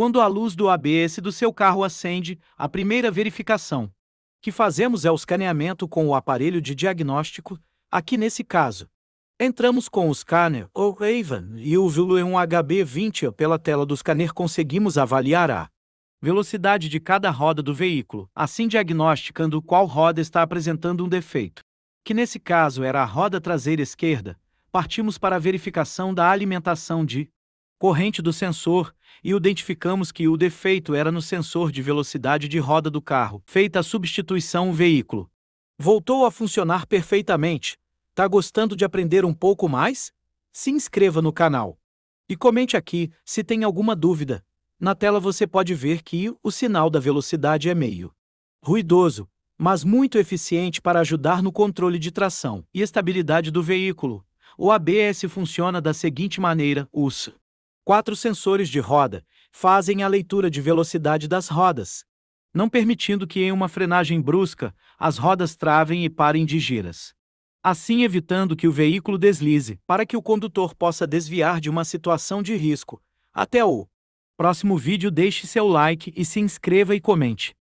Quando a luz do ABS do seu carro acende, a primeira verificação que fazemos é o escaneamento com o aparelho de diagnóstico, aqui nesse caso. Entramos com o scanner ou Raven e o Zulu em um HB20 pela tela do scanner conseguimos avaliar a velocidade de cada roda do veículo, assim diagnosticando qual roda está apresentando um defeito, que nesse caso era a roda traseira esquerda, partimos para a verificação da alimentação de corrente do sensor e identificamos que o defeito era no sensor de velocidade de roda do carro. Feita a substituição, o veículo voltou a funcionar perfeitamente. Tá gostando de aprender um pouco mais? Se inscreva no canal. E comente aqui se tem alguma dúvida. Na tela você pode ver que o sinal da velocidade é meio ruidoso, mas muito eficiente para ajudar no controle de tração e estabilidade do veículo. O ABS funciona da seguinte maneira: usa Quatro sensores de roda fazem a leitura de velocidade das rodas, não permitindo que em uma frenagem brusca as rodas travem e parem de giras. Assim evitando que o veículo deslize, para que o condutor possa desviar de uma situação de risco. Até o próximo vídeo, deixe seu like e se inscreva e comente.